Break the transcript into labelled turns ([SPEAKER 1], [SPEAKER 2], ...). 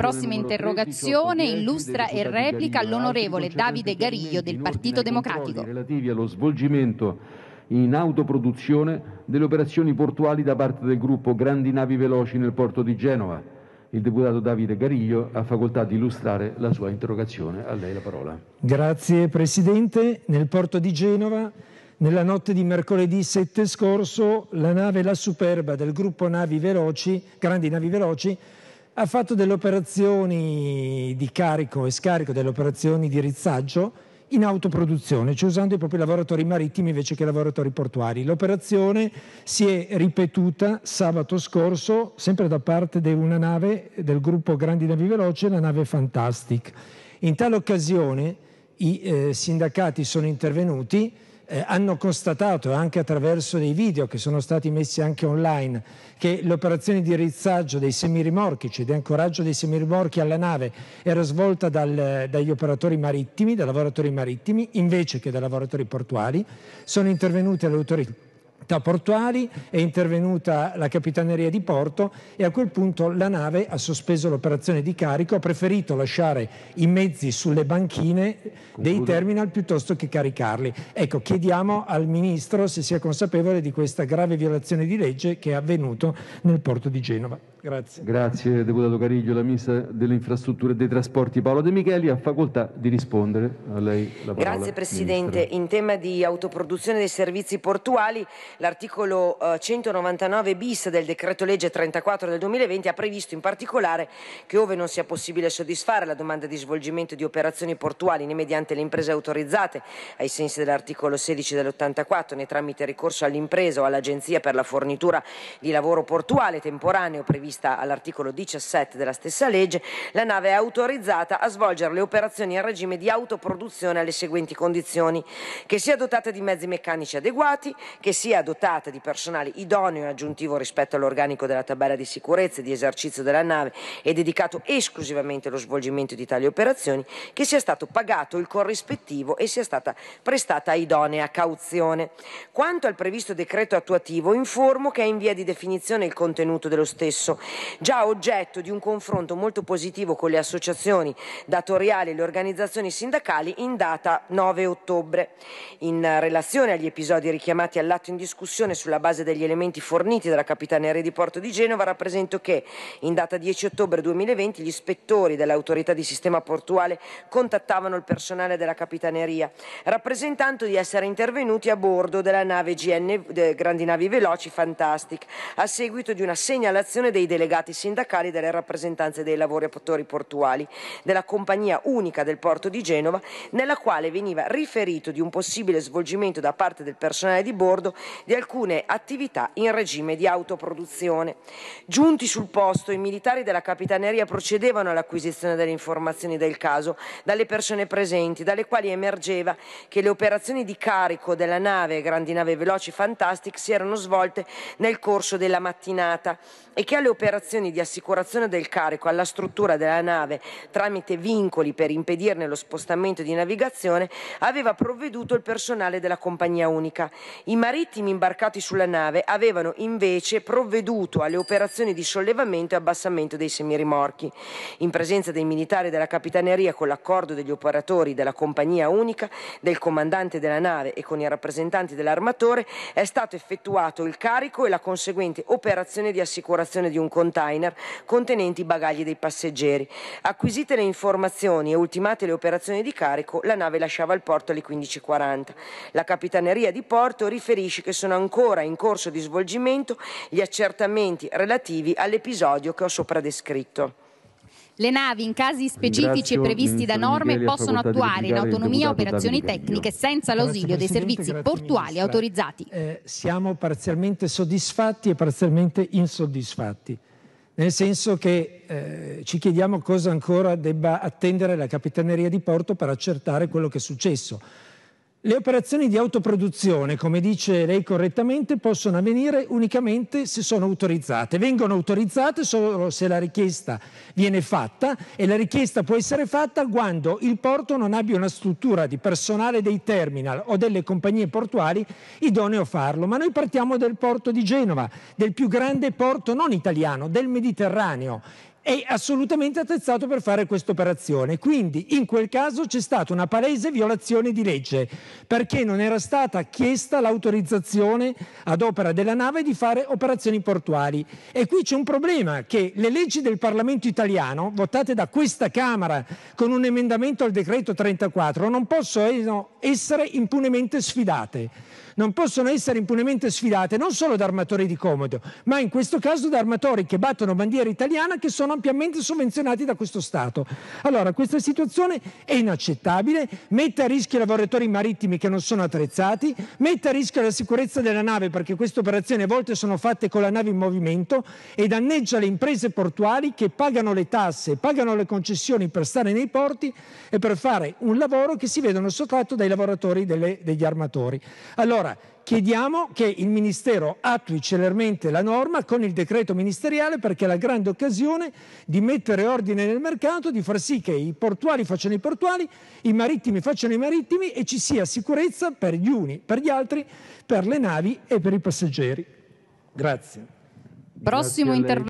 [SPEAKER 1] Prossima interrogazione illustra e replica l'onorevole Davide Gariglio del Partito Democratico.
[SPEAKER 2] Relativi allo svolgimento in autoproduzione delle operazioni portuali da parte del gruppo Grandi Navi Veloci nel porto di Genova. Il deputato Davide Gariglio ha facoltà di illustrare la sua interrogazione. A lei la parola. Grazie Presidente. Nel porto di Genova nella notte di mercoledì 7 scorso la nave La Superba del gruppo Navi Veloci, Grandi Navi Veloci ha fatto delle operazioni di carico e scarico, delle operazioni di rizzaggio in autoproduzione, cioè usando i propri lavoratori marittimi invece che i lavoratori portuali. L'operazione si è ripetuta sabato scorso, sempre da parte di una nave del gruppo Grandi Navi Veloci, la nave Fantastic. In tale occasione i eh, sindacati sono intervenuti eh, hanno constatato anche attraverso dei video che sono stati messi anche online che l'operazione di rizzaggio dei semirimorchi, cioè di ancoraggio dei semirimorchi alla nave, era svolta dal, dagli operatori marittimi, da lavoratori marittimi, invece che dai lavoratori portuali. Sono intervenute le autorità da Portuali, è intervenuta la Capitaneria di Porto e a quel punto la nave ha sospeso l'operazione di carico, ha preferito lasciare i mezzi sulle banchine dei terminal piuttosto che caricarli. Ecco, chiediamo al Ministro se sia consapevole di questa grave violazione di legge che è avvenuta nel porto di Genova. Grazie. Grazie Deputato Cariglio, la Ministra delle Infrastrutture e dei Trasporti Paolo De Micheli ha facoltà di rispondere a lei la parola. Grazie Presidente,
[SPEAKER 1] Ministra. in tema di autoproduzione dei servizi portuali L'articolo 199 eh, bis del decreto legge 34 del 2020 ha previsto in particolare che ove non sia possibile soddisfare la domanda di svolgimento di operazioni portuali né mediante le imprese autorizzate ai sensi dell'articolo 16 dell'84 né tramite ricorso all'impresa o all'agenzia per la fornitura di lavoro portuale temporaneo prevista all'articolo 17 della stessa legge, la nave è autorizzata a svolgere le operazioni in regime di autoproduzione alle seguenti condizioni che sia dotata di mezzi meccanici adeguati, che sia polizia dotata di personale idoneo e aggiuntivo rispetto all'organico della tabella di sicurezza e di esercizio della nave e dedicato esclusivamente allo svolgimento di tali operazioni, che sia stato pagato il corrispettivo e sia stata prestata idonea cauzione. Quanto al previsto decreto attuativo, informo che è in via di definizione il contenuto dello stesso, già oggetto di un confronto molto positivo con le associazioni datoriali e le organizzazioni sindacali in data 9 ottobre. In relazione agli episodi richiamati all'atto in discussione, discussione sulla base degli elementi forniti dalla Capitaneria di Porto di Genova, rappresento che in data 10 ottobre 2020 gli ispettori dell'autorità di sistema portuale contattavano il personale della Capitaneria, rappresentando di essere intervenuti a bordo della nave GN Grandi Navi Veloci Fantastic, a seguito di una segnalazione dei delegati sindacali delle rappresentanze dei lavoratori portuali della Compagnia Unica del Porto di Genova, nella quale veniva riferito di un possibile svolgimento da parte del personale di bordo di alcune attività in regime di autoproduzione. Giunti sul posto, i militari della Capitaneria procedevano all'acquisizione delle informazioni del caso dalle persone presenti, dalle quali emergeva che le operazioni di carico della nave Grandi Nave Veloci Fantastic si erano svolte nel corso della mattinata e che alle operazioni di assicurazione del carico alla struttura della nave tramite vincoli per impedirne lo spostamento di navigazione aveva provveduto il personale della compagnia unica. I marittimi armi imbarcati sulla nave avevano invece provveduto alle operazioni di sollevamento e abbassamento dei semirimorchi. In presenza dei militari della Capitaneria, con l'accordo degli operatori della Compagnia Unica, del comandante della nave e con i rappresentanti dell'armatore, è stato effettuato il carico e la conseguente operazione di assicurazione di un container contenente i bagagli dei passeggeri. Acquisite le informazioni e ultimate le operazioni di carico, la nave lasciava il porto alle 15.40. La Capitaneria di Porto riferisce che sono ancora in corso di svolgimento gli accertamenti relativi all'episodio che ho sopra descritto. Le navi, in casi specifici Ringrazio e previsti da norme, possono attuare in autonomia operazioni tecniche senza l'ausilio dei servizi portuali autorizzati.
[SPEAKER 2] Eh, siamo parzialmente soddisfatti e parzialmente insoddisfatti, nel senso che eh, ci chiediamo cosa ancora debba attendere la Capitaneria di Porto per accertare quello che è successo le operazioni di autoproduzione, come dice lei correttamente, possono avvenire unicamente se sono autorizzate. Vengono autorizzate solo se la richiesta viene fatta e la richiesta può essere fatta quando il porto non abbia una struttura di personale dei terminal o delle compagnie portuali idoneo a farlo. Ma noi partiamo dal porto di Genova, del più grande porto non italiano, del Mediterraneo, è assolutamente attrezzato per fare questa operazione. Quindi in quel caso c'è stata una palese violazione di legge perché non era stata chiesta l'autorizzazione ad opera della nave di fare operazioni portuali. E qui c'è un problema che le leggi del Parlamento italiano, votate da questa Camera con un emendamento al decreto 34, non possono essere impunemente sfidate non possono essere impunemente sfidate non solo da armatori di comodo, ma in questo caso da armatori che battono bandiera italiana che sono ampiamente sovvenzionati da questo Stato. Allora, questa situazione è inaccettabile, mette a rischio i lavoratori marittimi che non sono attrezzati, mette a rischio la sicurezza della nave perché queste operazioni a volte sono fatte con la nave in movimento e danneggia le imprese portuali che pagano le tasse, pagano le concessioni per stare nei porti e per fare un lavoro che si vedono sottratto dai lavoratori delle, degli armatori. Allora, allora chiediamo che il Ministero attui celermente la norma con il decreto ministeriale perché è la grande occasione di mettere ordine nel mercato, di far sì che i portuali facciano i portuali, i marittimi facciano i marittimi e ci sia sicurezza per gli uni, per gli altri, per le navi e per i passeggeri. Grazie.
[SPEAKER 1] Prossimo intervento.